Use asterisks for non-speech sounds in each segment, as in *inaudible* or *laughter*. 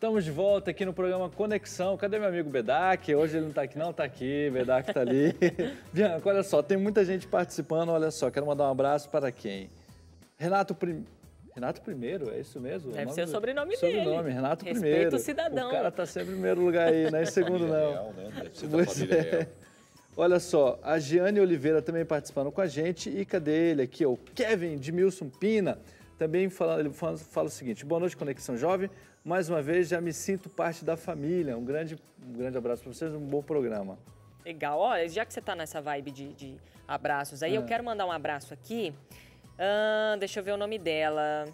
Estamos de volta aqui no programa Conexão. Cadê meu amigo Bedak? Hoje ele não está aqui, não, está aqui. Bedak está ali. *laughs* Bianca, olha só, tem muita gente participando. Olha só, quero mandar um abraço para quem? Renato Prim... Renato Primeiro, é isso mesmo? Deve o ser o sobrenome, dele. Sobrenome, Renato I. Primeiro. Respeito o cidadão. O cara está sempre em primeiro lugar aí, não é em *laughs* segundo, não. Real, né? Deve ser da família é. real. Olha só, a Giane Oliveira também participando com a gente. E cadê ele aqui? O Kevin de Milson Pina. Também fala, ele fala, fala o seguinte: boa noite, Conexão Jovem mais uma vez, já me sinto parte da família. Um grande, um grande abraço para vocês, um bom programa. Legal. Olha, já que você está nessa vibe de, de abraços aí, é. eu quero mandar um abraço aqui. deixa eu ver o nome dela.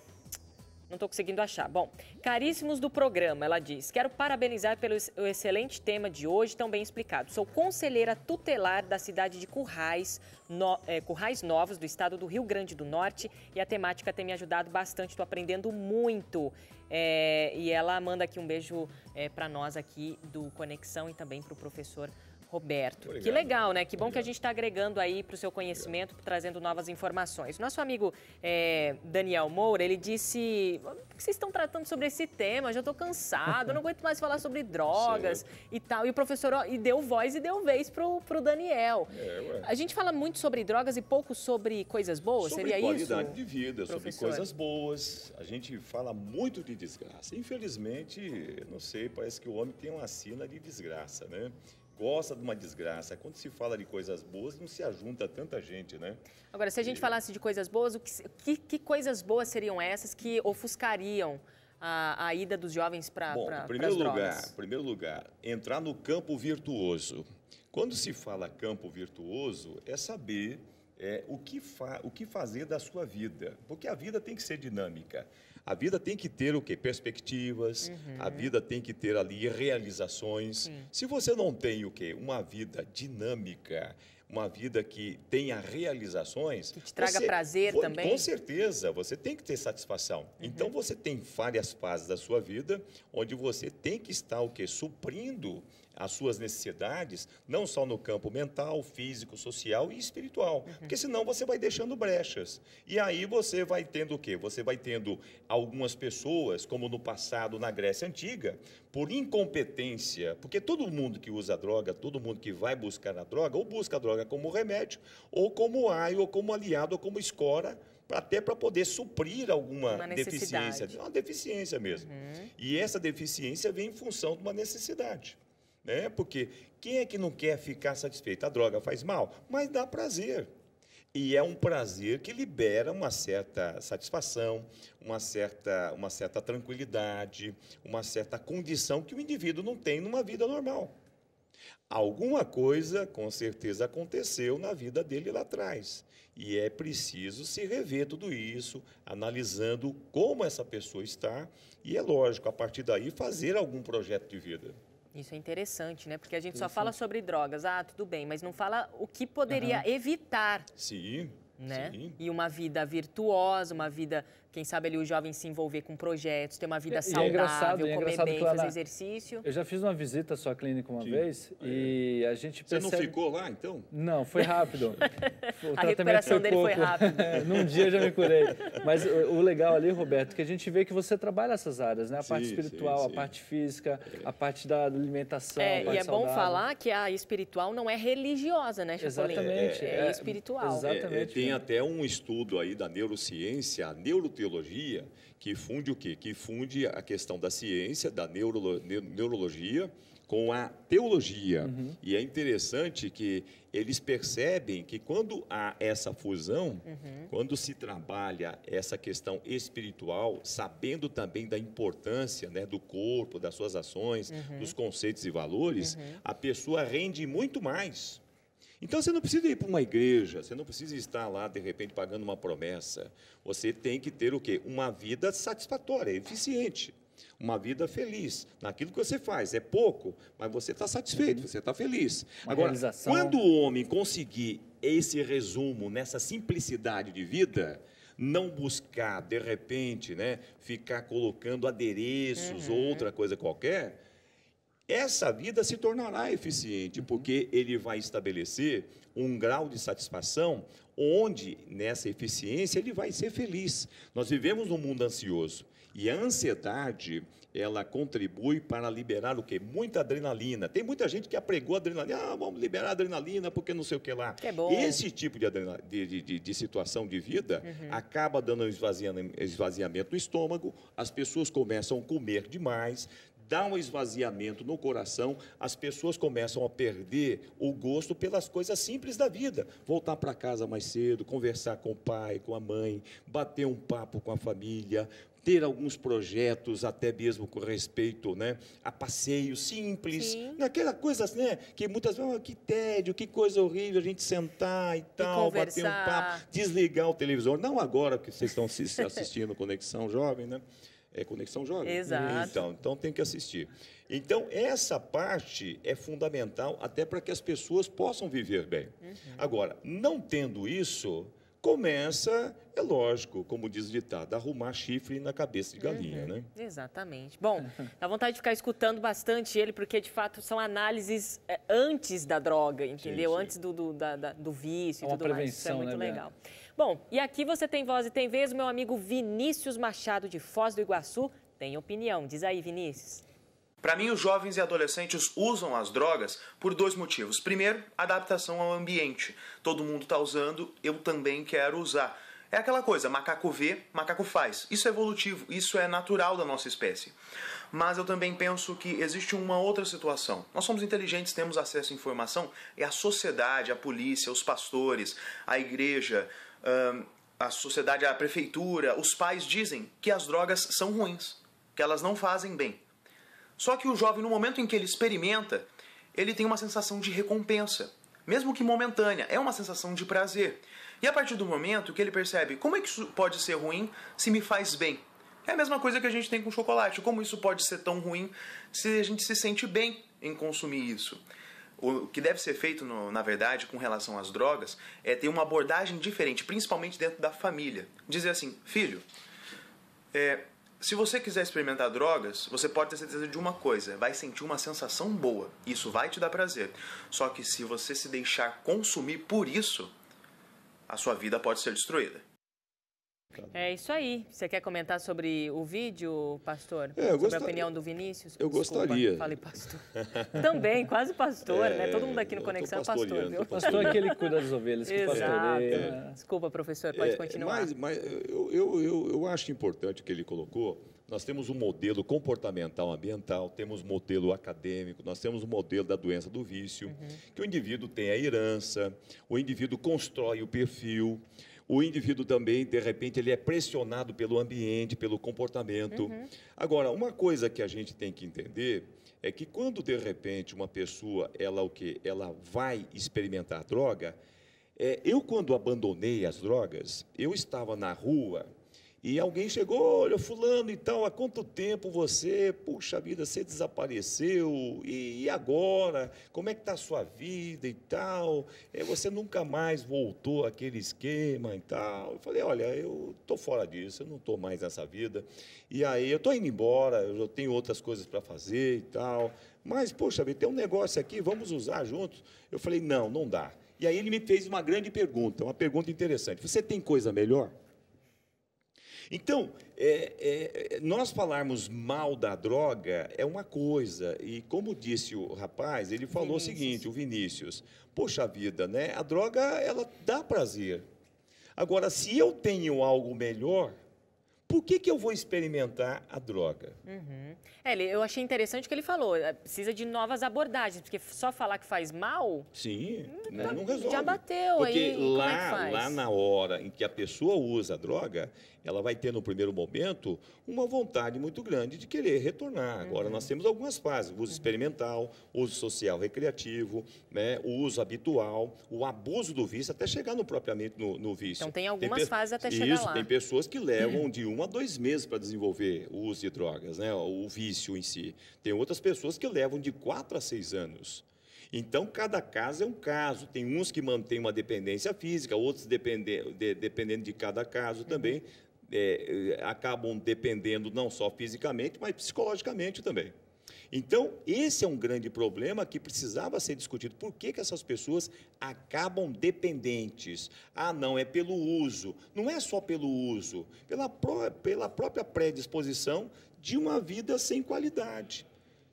Não estou conseguindo achar. Bom, caríssimos do programa, ela diz. Quero parabenizar pelo excelente tema de hoje, tão bem explicado. Sou conselheira tutelar da cidade de Currais, no, é, Currais Novos, do estado do Rio Grande do Norte, e a temática tem me ajudado bastante. Estou aprendendo muito. É, e ela manda aqui um beijo é, para nós aqui do Conexão e também para o professor Roberto. Obrigado. Que legal, né? Que bom que a gente está agregando aí para o seu conhecimento, trazendo novas informações. Nosso amigo é, Daniel Moura, ele disse: Por que vocês estão tratando sobre esse tema? Já estou cansado, não aguento mais falar sobre drogas *laughs* Sim. e tal. E o professor ó, e deu voz e deu vez para o Daniel. É, a gente fala muito sobre drogas e pouco sobre coisas boas, sobre seria isso? Sobre qualidade de vida, professor? sobre coisas boas. A gente fala muito de desgraça. Infelizmente, não sei, parece que o homem tem uma sina de desgraça, né? gosta de uma desgraça. Quando se fala de coisas boas, não se ajunta tanta gente, né? Agora, se a gente e... falasse de coisas boas, o que, que, que coisas boas seriam essas que ofuscariam a, a ida dos jovens para a pra, primeiro lugar, primeiro lugar, entrar no campo virtuoso. Quando se fala campo virtuoso, é saber é, o, que fa o que fazer da sua vida. Porque a vida tem que ser dinâmica. A vida tem que ter o quê? Perspectivas, uhum. a vida tem que ter ali realizações. Sim. Se você não tem o quê? Uma vida dinâmica, uma vida que tenha realizações. Que te traga você, prazer também. Com certeza, você tem que ter satisfação. Uhum. Então você tem várias fases da sua vida onde você tem que estar o quê? Suprindo as suas necessidades, não só no campo mental, físico, social e espiritual. Uhum. Porque senão você vai deixando brechas. E aí você vai tendo o quê? Você vai tendo algumas pessoas, como no passado na Grécia Antiga, por incompetência, porque todo mundo que usa droga, todo mundo que vai buscar a droga, ou busca a droga como remédio, ou como aio, ou como aliado, ou como escora, até para poder suprir alguma deficiência. É uma deficiência mesmo. Uhum. E essa deficiência vem em função de uma necessidade né? Porque quem é que não quer ficar satisfeito? A droga faz mal, mas dá prazer. E é um prazer que libera uma certa satisfação, uma certa, uma certa tranquilidade, uma certa condição que o indivíduo não tem numa vida normal. Alguma coisa, com certeza, aconteceu na vida dele lá atrás. E é preciso se rever tudo isso, analisando como essa pessoa está, e é lógico, a partir daí, fazer algum projeto de vida. Isso é interessante, né? Porque a gente só fala sobre drogas. Ah, tudo bem, mas não fala o que poderia uhum. evitar. Sim. Né? Sim. E uma vida virtuosa, uma vida quem sabe ali o jovem se envolver com projetos, ter uma vida e, é saudável, e é comer é bem, fazer exercício. Eu já fiz uma visita à sua clínica uma Sim. vez e é. a gente percebe... Você não ficou lá, então? Não, foi rápido. *laughs* o a recuperação foi dele pouco. foi rápida. É, num dia já me curei. Mas o, legal ali, Roberto, que a gente vê que você trabalha essas áreas, né? A sim, parte espiritual, sim, sim. a parte física, a parte da alimentação, é, E é saudável. bom falar que a espiritual não é religiosa, né, Chapolin? Exatamente. É, espiritual. Exatamente. tem né? até um estudo aí da neurociência, a neuroteologia, que funde o quê? Que funde a questão da ciência, da neurologia, com a teologia. Uhum. E é interessante que eles percebem que quando há essa fusão, uhum. quando se trabalha essa questão espiritual, sabendo também da importância né, do corpo, das suas ações, uhum. dos conceitos e valores, uhum. a pessoa rende muito mais. Então você não precisa ir para uma igreja, você não precisa estar lá de repente pagando uma promessa. Você tem que ter o quê? Uma vida satisfatória, eficiente, uma vida feliz naquilo que você faz. É pouco, mas você está satisfeito, você está feliz. Uma Agora, realização... quando o homem conseguir esse resumo nessa simplicidade de vida, não buscar de repente, né, ficar colocando adereços uhum. ou outra coisa qualquer, essa vida se tornará eficiente, porque ele vai estabelecer um grau de satisfação onde, nessa eficiência, ele vai ser feliz. Nós vivemos num mundo ansioso e a ansiedade, ela contribui para liberar o quê? Muita adrenalina. Tem muita gente que apregou adrenalina. Ah, vamos liberar adrenalina porque não sei o que lá. é bom. Esse tipo de, de, de, de, situação de vida uhum. acaba dando um esvaziamento no estômago, as pessoas começam a comer demais, dá um esvaziamento no coração, as pessoas começam a perder o gosto pelas coisas simples da vida. Voltar para casa mais cedo, conversar com o pai, com a mãe, bater um papo com a família, ter alguns projetos, até mesmo com respeito né, a passeios simples, Sim. coisas, coisa né, que muitas vezes, oh, que tédio, que coisa horrível a gente sentar e tal, e bater um papo, desligar o televisor. Não agora que vocês estão assistindo *laughs* Conexão Jovem, né? é Conexão Jovem. Exato. Então, então tem que assistir. Então, essa parte é fundamental até para que as pessoas possam viver bem. Uhum. Agora, não tendo isso, começa, é lógico, como diz o ditado, arrumar chifre na cabeça de galinha, uhum. né? Exatamente. Bom, dá *laughs* vontade de ficar escutando bastante ele, porque de fato são análises é, antes da droga, entendeu? Sim, sim. Antes do, do, da, da, do vício é e tudo mais. Isso é muito né, legal. Minha... Bom, e aqui você tem voz e tem vez, meu amigo Vinícius Machado de Foz do Iguaçu tem opinião. Diz aí, Vinícius. Para mim, os jovens e adolescentes usam as drogas por dois motivos. Primeiro, adaptação ao ambiente. Todo mundo está usando, eu também quero usar. É aquela coisa, macaco vê, macaco faz. Isso é evolutivo, isso é natural da nossa espécie. Mas eu também penso que existe uma outra situação. Nós somos inteligentes, temos acesso à informação, e a sociedade, a polícia, os pastores, a igreja, a sociedade, a prefeitura, os pais dizem que as drogas são ruins, que elas não fazem bem. Só que o jovem, no momento em que ele experimenta, ele tem uma sensação de recompensa, mesmo que momentânea, é uma sensação de prazer. E a partir do momento que ele percebe como é que isso pode ser ruim se me faz bem. É a mesma coisa que a gente tem com chocolate. Como isso pode ser tão ruim se a gente se sente bem em consumir isso? o que deve ser feito, no, na verdade, com relação às drogas, é ter uma abordagem diferente, principalmente dentro da família. Dizer assim, filho, é, se você quiser experimentar drogas, você pode ter certeza de uma coisa: vai sentir uma sensação boa. Isso vai te dar prazer. Só que se você se deixar consumir por isso, a sua vida pode ser destruída complicado. É né? isso aí. Você quer comentar sobre o vídeo, pastor? É, eu sobre gostaria. a opinião do Vinícius? Eu Desculpa, gostaria. Falei pastor. *laughs* Também, quase pastor, é, né? Todo mundo aqui no é, Conexão é pastor, viu? Pastor é aquele que cuida das *laughs* ovelhas, que pastoreia. É. Desculpa, professor, pode é, continuar. Mas, mas eu, eu, eu, eu acho importante o que ele colocou. Nós temos um modelo comportamental ambiental, temos um modelo acadêmico, nós temos um modelo da doença do vício, uhum. que o indivíduo tem a herança, o indivíduo constrói o perfil o indivíduo também, de repente, ele é pressionado pelo ambiente, pelo comportamento. Uhum. Agora, uma coisa que a gente tem que entender é que quando de repente uma pessoa, ela o que, ela vai experimentar droga, é, eu quando abandonei as drogas, eu estava na rua e alguém chegou, olha, fulano e então, tal, há quanto tempo você, puxa vida, você desapareceu, e, e agora? Como é que está a sua vida e tal? É, você nunca mais voltou àquele esquema e tal. Eu falei, olha, eu estou fora disso, eu não estou mais nessa vida. E aí, eu estou indo embora, eu tenho outras coisas para fazer e tal. Mas, poxa vida, tem um negócio aqui, vamos usar juntos? Eu falei, não, não dá. E aí ele me fez uma grande pergunta, uma pergunta interessante. Você tem coisa melhor? Então, é, é, nós falarmos mal da droga é uma coisa, e como disse o rapaz, ele falou Vinícius. o seguinte, o Vinícius, poxa vida, né? A droga, ela dá prazer. Agora, se eu tenho algo melhor, por que, que eu vou experimentar a droga? Uhum. É, eu achei interessante o que ele falou. É, precisa de novas abordagens, porque só falar que faz mal. Sim, hum, não, né, tá, não, resolve. Já bateu porque aí. Porque é lá, é lá na hora em que a pessoa usa a droga, ela vai ter no primeiro momento uma vontade muito grande de querer retornar. Uhum. Agora nós uhum. temos algumas fases: uso uhum. experimental, uso social recreativo, né, o uso habitual, o abuso do vício, até chegar no, propriamente no, no vício. Então tem algumas tem fases até chegar isso, lá. Isso, tem pessoas que levam de uma dois meses para desenvolver o uso de drogas, né? o vício em si. Tem outras pessoas que levam de quatro a seis anos. Então, cada caso é um caso. Tem uns que mantêm uma dependência física, outros, dependendo de, dependendo de cada caso uhum. também, é, acabam dependendo não só fisicamente, mas psicologicamente também. Então, esse é um grande problema que precisava ser discutido. Por que, que essas pessoas acabam dependentes? Ah, não, é pelo uso. Não é só pelo uso, pela, pró pela própria predisposição de uma vida sem qualidade,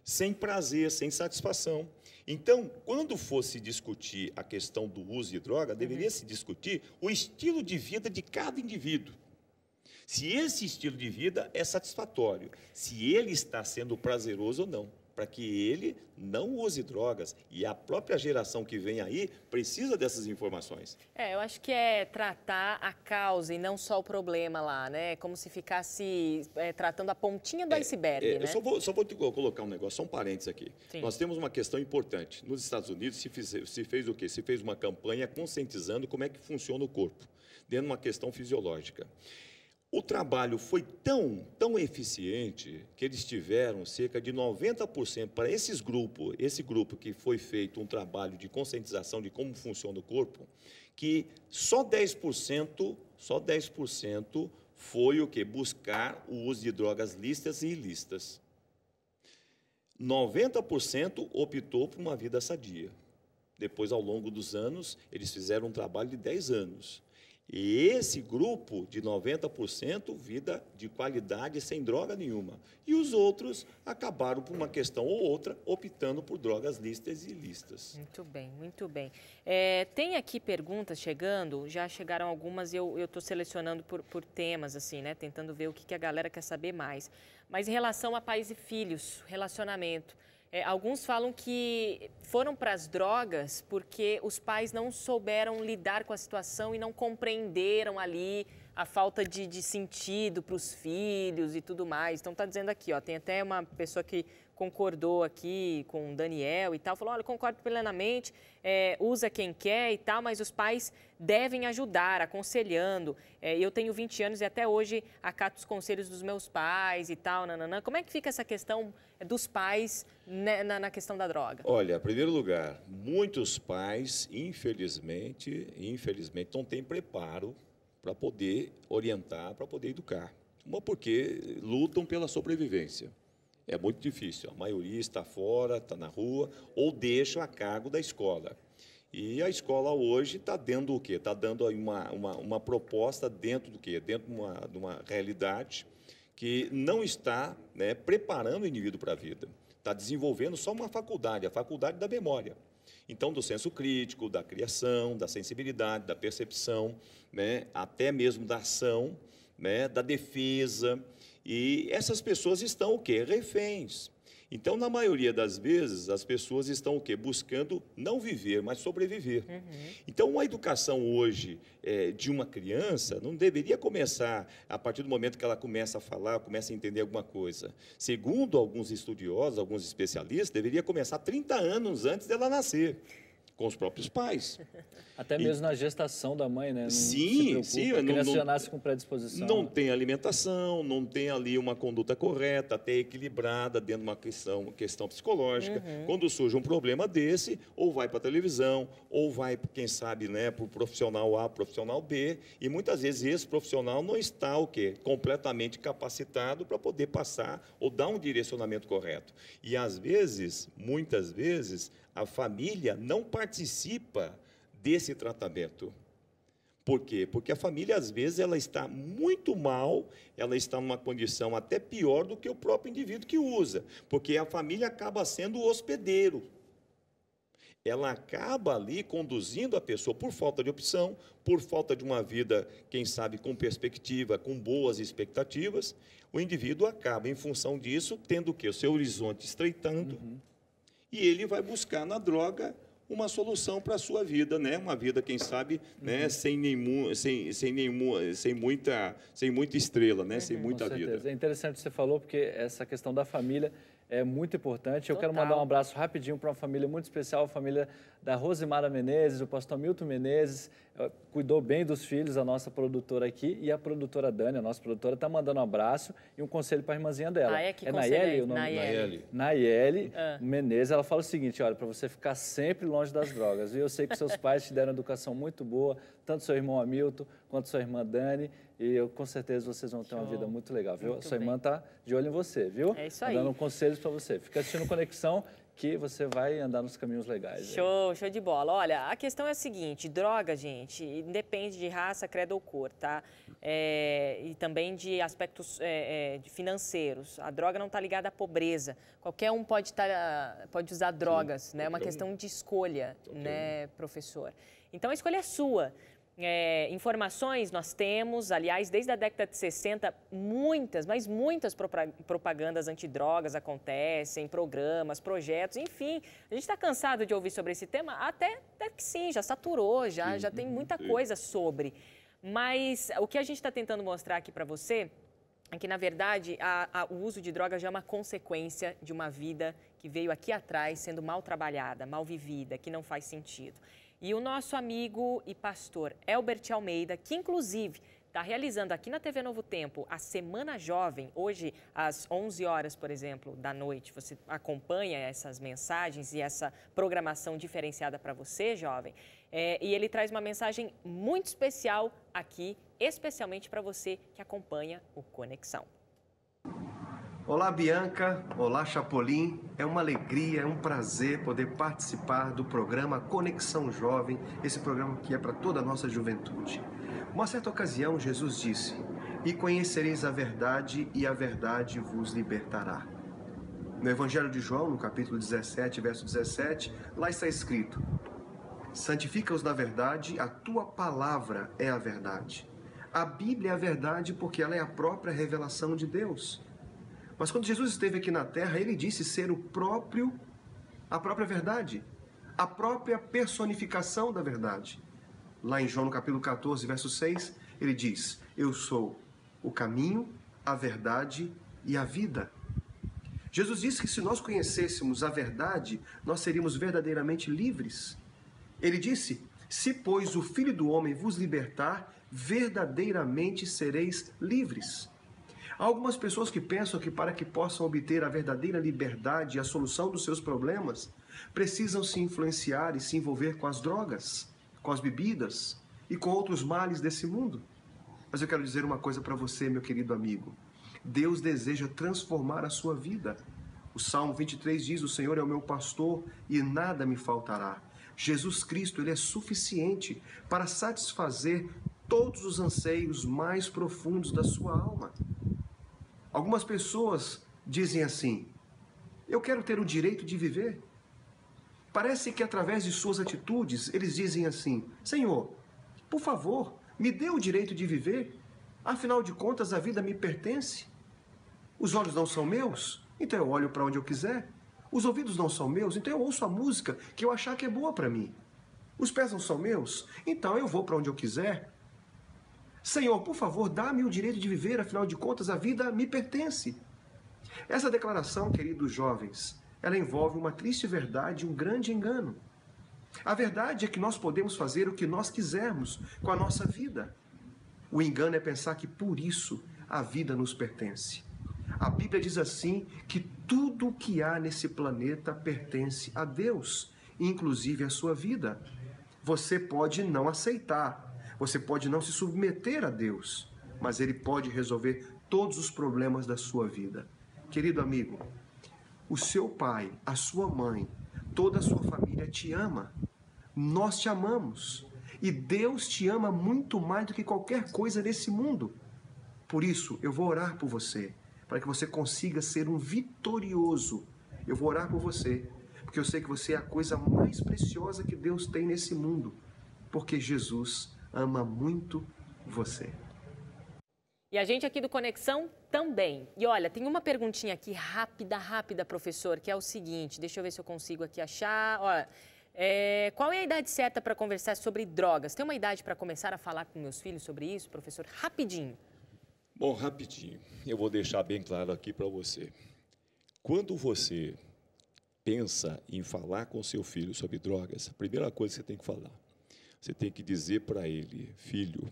sem prazer, sem satisfação. Então, quando fosse discutir a questão do uso de droga, deveria uhum. se discutir o estilo de vida de cada indivíduo se esse estilo de vida é satisfatório, se ele está sendo prazeroso ou não, para que ele não use drogas. E a própria geração que vem aí precisa dessas informações. É, eu acho que é tratar a causa e não só o problema lá, né? É como se ficasse é, tratando a pontinha do é, iceberg, é, né? Eu só vou, só vou te colocar um negócio, só um parênteses aqui. Sim. Nós temos uma questão importante. Nos Estados Unidos se, se fez o quê? Se fez uma campanha conscientizando como é que funciona o corpo, dentro de uma questão fisiológica. O trabalho foi tão, tão eficiente que eles tiveram cerca de 90% para esses grupos, esse grupo que foi feito um trabalho de conscientização de como funciona o corpo, que só 10%, só 10% foi o que buscar o uso de drogas lícitas e ilícitas. 90% optou por uma vida sadia. Depois, ao longo dos anos, eles fizeram um trabalho de 10 anos e esse grupo de 90%, vida de qualidade sem droga nenhuma. E os outros acabaram, por uma questão ou outra, optando por drogas listas e listas. Muito bem, muito bem. É, tem aqui perguntas chegando, já chegaram algumas e eu estou selecionando por, por temas, assim, né? Tentando ver o que, que a galera quer saber mais. Mas em relação a pais e filhos, relacionamento. É, alguns falam que foram para as drogas porque os pais não souberam lidar com a situação e não compreenderam ali a falta de, de sentido para os filhos e tudo mais. Então, está dizendo aqui, ó, tem até uma pessoa que concordou aqui com o Daniel e tal, falou, olha, concordo plenamente, é, usa quem quer e tal, mas os pais devem ajudar, aconselhando. É, eu tenho 20 anos e até hoje acato os conselhos dos meus pais e tal, nananã. Como é que fica essa questão é, dos pais né, na, na questão da droga? Olha, em primeiro lugar, muitos pais, infelizmente, infelizmente, não têm preparo para poder orientar, para poder educar. Uma porque lutam pela sobrevivência. É muito difícil. A maioria está fora, está na rua, ou deixa a cargo da escola. E a escola hoje está dando o quê? Está dando uma, uma, uma, proposta dentro do quê? Dentro de uma, de uma realidade que não está né, preparando o indivíduo para a vida. Está desenvolvendo só uma faculdade, a faculdade da memória. Então, do senso crítico, da criação, da sensibilidade, da percepção, né, até mesmo da ação, né, da defesa. E essas pessoas estão o quê? Reféns. Então, na maioria das vezes, as pessoas estão o quê? Buscando não viver, mas sobreviver. Uhum. Então, a educação hoje é, de uma criança não deveria começar a partir do momento que ela começa a falar, começa a entender alguma coisa. Segundo alguns estudiosos, alguns especialistas, deveria começar 30 anos antes dela nascer com os próprios pais. Até mesmo e, na gestação da mãe, né? Não sim, sim. A criança não, já nasce com predisposição. Não né? tem alimentação, não tem ali uma conduta correta, até equilibrada dentro de uma questão, questão psicológica. Uhum. Quando surge um problema desse, ou vai para a televisão, ou vai, quem sabe, né, para o profissional A, profissional B, e muitas vezes esse profissional não está o quê? Completamente capacitado para poder passar ou dar um direcionamento correto. E às vezes, muitas vezes, a família não participa participa desse tratamento. Por quê? Porque a família, às vezes, ela está muito mal, ela está numa condição até pior do que o próprio indivíduo que usa, porque a família acaba sendo o hospedeiro. Ela acaba ali conduzindo a pessoa por falta de opção, por falta de uma vida, quem sabe, com perspectiva, com boas expectativas. O indivíduo acaba, em função disso, tendo o O seu horizonte estreitando. Uhum. E ele vai buscar na droga uma solução para a sua vida, né? Uma vida, quem sabe, né? uhum. né? Sem nenhum, sem, sem nenhum, sem muita, sem muita estrela, né? Uhum, sem muita vida. É interessante o que você falou porque essa questão da família é muito importante. Total. Eu quero mandar um abraço rapidinho para uma família muito especial, a família da Rosimara Menezes, o pastor Milton Menezes, eh, cuidou bem dos filhos, a nossa produtora aqui, e a produtora Dani, a nossa produtora, está mandando um abraço e um conselho para a irmãzinha dela. Ah, é que é Nayeli o nome? Nayeli. Nayeli ah. Menezes, ela fala o seguinte, olha, para você ficar sempre longe das drogas, e eu sei que seus *laughs* pais te deram educação muito boa, tanto seu irmão Hamilton quanto sua irmã Dani, e eu, com certeza vocês vão ter uma vida muito legal, viu? Muito Sua bem. irmã tá de olho em você, viu? É isso aí. Tá dando conselhos para você. Fica assistindo Conexão que você vai andar nos caminhos legais. Show, aí. show de bola. Olha, a questão é a seguinte, droga, gente, independe de raça, credo ou cor, tá? É, e também de aspectos é, é de financeiros. A droga não está ligada à pobreza. Qualquer um pode, tá, pode usar drogas, Sim, né? É uma questão de escolha, okay. né, professor? Então a escolha é sua é, informações nós temos, aliás, desde a década de 60, muitas, mas muitas propagandas antidrogas acontecem, programas, projetos, enfim. A gente está cansado de ouvir sobre esse tema? Até, até que sim, já saturou, já, sim, já tem uhum, muita sim. coisa sobre. Mas o que a gente está tentando mostrar aqui para você é que, na verdade, a, a, o uso de drogas já é uma consequência de uma vida que veio aqui atrás sendo mal trabalhada, mal vivida, que não faz sentido. E o nosso amigo e pastor Elbert Almeida, que inclusive está realizando aqui na TV Novo Tempo a Semana Jovem, hoje às 11 horas, por exemplo, da noite. Você acompanha essas mensagens e essa programação diferenciada para você, jovem. É, e ele traz uma mensagem muito especial aqui, especialmente para você que acompanha o Conexão. Olá, Bianca. Olá, Chapolin. É uma alegria, é um prazer poder participar do programa Conexão Jovem, esse programa que é para toda a nossa juventude. Uma certa ocasião, Jesus disse: E conhecereis a verdade, e a verdade vos libertará. No Evangelho de João, no capítulo 17, verso 17, lá está escrito: Santifica-os na verdade, a tua palavra é a verdade. A Bíblia é a verdade porque ela é a própria revelação de Deus. Mas quando Jesus esteve aqui na terra, ele disse ser o próprio a própria verdade, a própria personificação da verdade. Lá em João no capítulo 14, verso 6, ele diz: "Eu sou o caminho, a verdade e a vida". Jesus disse que se nós conhecêssemos a verdade, nós seríamos verdadeiramente livres. Ele disse: "Se pois o Filho do homem vos libertar, verdadeiramente sereis livres". Há algumas pessoas que pensam que para que possam obter a verdadeira liberdade e a solução dos seus problemas, precisam se influenciar e se envolver com as drogas, com as bebidas e com outros males desse mundo. Mas eu quero dizer uma coisa para você, meu querido amigo. Deus deseja transformar a sua vida. O Salmo 23 diz: O Senhor é o meu pastor e nada me faltará. Jesus Cristo, ele é suficiente para satisfazer todos os anseios mais profundos da sua alma. Algumas pessoas dizem assim: Eu quero ter o direito de viver. Parece que através de suas atitudes eles dizem assim: Senhor, por favor, me dê o direito de viver. Afinal de contas, a vida me pertence. Os olhos não são meus, então eu olho para onde eu quiser. Os ouvidos não são meus, então eu ouço a música que eu achar que é boa para mim. Os pés não são meus, então eu vou para onde eu quiser. Senhor, por favor, dá-me o direito de viver, afinal de contas, a vida me pertence. Essa declaração, queridos jovens, ela envolve uma triste verdade e um grande engano. A verdade é que nós podemos fazer o que nós quisermos com a nossa vida. O engano é pensar que por isso a vida nos pertence. A Bíblia diz assim que tudo o que há nesse planeta pertence a Deus, inclusive a sua vida. Você pode não aceitar, você pode não se submeter a Deus, mas Ele pode resolver todos os problemas da sua vida. Querido amigo, o seu pai, a sua mãe, toda a sua família te ama. Nós te amamos. E Deus te ama muito mais do que qualquer coisa nesse mundo. Por isso, eu vou orar por você, para que você consiga ser um vitorioso. Eu vou orar por você, porque eu sei que você é a coisa mais preciosa que Deus tem nesse mundo, porque Jesus ama muito você. E a gente aqui do Conexão também. E olha, tem uma perguntinha aqui rápida, rápida, professor, que é o seguinte: deixa eu ver se eu consigo aqui achar. Olha, é, qual é a idade certa para conversar sobre drogas? Tem uma idade para começar a falar com meus filhos sobre isso, professor? Rapidinho. Bom, rapidinho. Eu vou deixar bem claro aqui para você. Quando você pensa em falar com seu filho sobre drogas, a primeira coisa que você tem que falar: você tem que dizer para ele: Filho,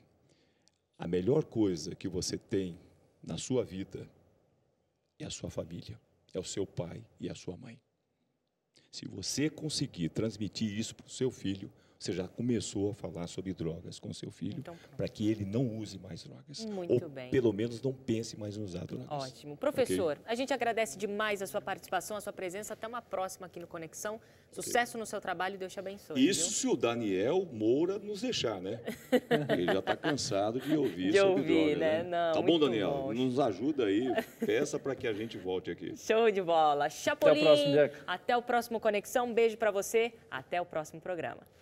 a melhor coisa que você tem na sua vida é a sua família, é o seu pai e a sua mãe. Se você conseguir transmitir isso para o seu filho, você já começou a falar sobre drogas com seu filho, então, para que ele não use mais drogas. Muito ou, bem. Pelo menos não pense mais em usar drogas. Ótimo. Professor, okay? a gente agradece demais a sua participação, a sua presença. Até uma próxima aqui no Conexão. Sucesso okay. no seu trabalho e Deus te abençoe. Isso viu? se o Daniel Moura nos deixar, né? *laughs* ele já está cansado de ouvir de sobre ouvir, drogas. Né? né? Não, tá bom, Daniel? Bom. Nos ajuda aí, peça para que a gente volte aqui. Show de bola. Chapolin. Até o próximo, Jack. Até o próximo Conexão. Um beijo para você. Até o próximo programa.